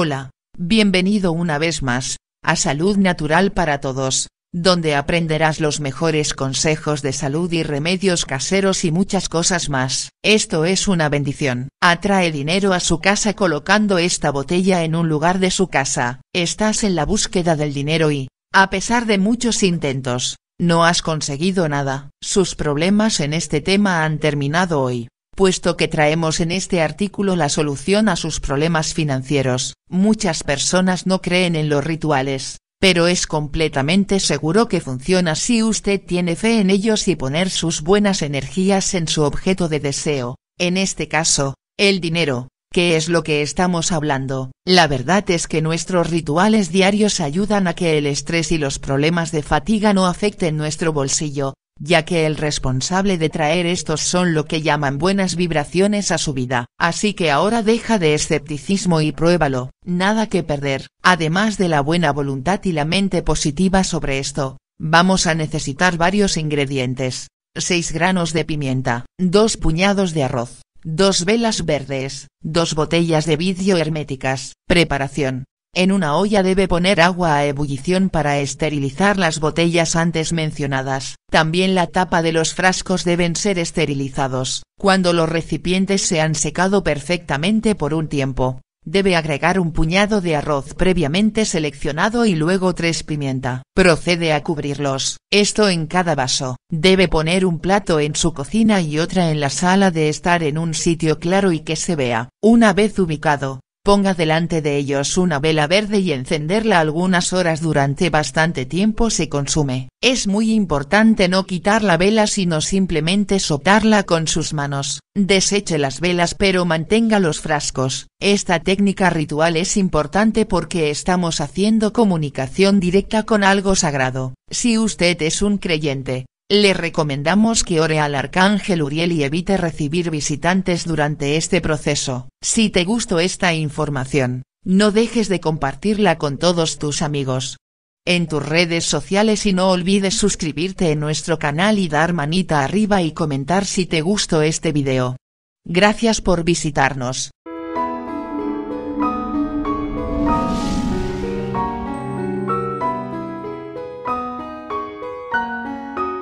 Hola, bienvenido una vez más, a Salud Natural para Todos, donde aprenderás los mejores consejos de salud y remedios caseros y muchas cosas más. Esto es una bendición. Atrae dinero a su casa colocando esta botella en un lugar de su casa. Estás en la búsqueda del dinero y, a pesar de muchos intentos, no has conseguido nada. Sus problemas en este tema han terminado hoy puesto que traemos en este artículo la solución a sus problemas financieros. Muchas personas no creen en los rituales, pero es completamente seguro que funciona si usted tiene fe en ellos y poner sus buenas energías en su objeto de deseo, en este caso, el dinero. que es lo que estamos hablando? La verdad es que nuestros rituales diarios ayudan a que el estrés y los problemas de fatiga no afecten nuestro bolsillo, ya que el responsable de traer estos son lo que llaman buenas vibraciones a su vida. Así que ahora deja de escepticismo y pruébalo, nada que perder. Además de la buena voluntad y la mente positiva sobre esto, vamos a necesitar varios ingredientes. 6 granos de pimienta, 2 puñados de arroz, 2 velas verdes, 2 botellas de vidrio herméticas. Preparación. En una olla debe poner agua a ebullición para esterilizar las botellas antes mencionadas, también la tapa de los frascos deben ser esterilizados, cuando los recipientes se han secado perfectamente por un tiempo. Debe agregar un puñado de arroz previamente seleccionado y luego tres pimienta. Procede a cubrirlos, esto en cada vaso. Debe poner un plato en su cocina y otra en la sala de estar en un sitio claro y que se vea. Una vez ubicado, ponga delante de ellos una vela verde y encenderla algunas horas durante bastante tiempo se consume. Es muy importante no quitar la vela sino simplemente soplarla con sus manos. Deseche las velas pero mantenga los frascos. Esta técnica ritual es importante porque estamos haciendo comunicación directa con algo sagrado. Si usted es un creyente, le recomendamos que ore al arcángel Uriel y evite recibir visitantes durante este proceso. Si te gustó esta información, no dejes de compartirla con todos tus amigos. En tus redes sociales y no olvides suscribirte en nuestro canal y dar manita arriba y comentar si te gustó este video. Gracias por visitarnos.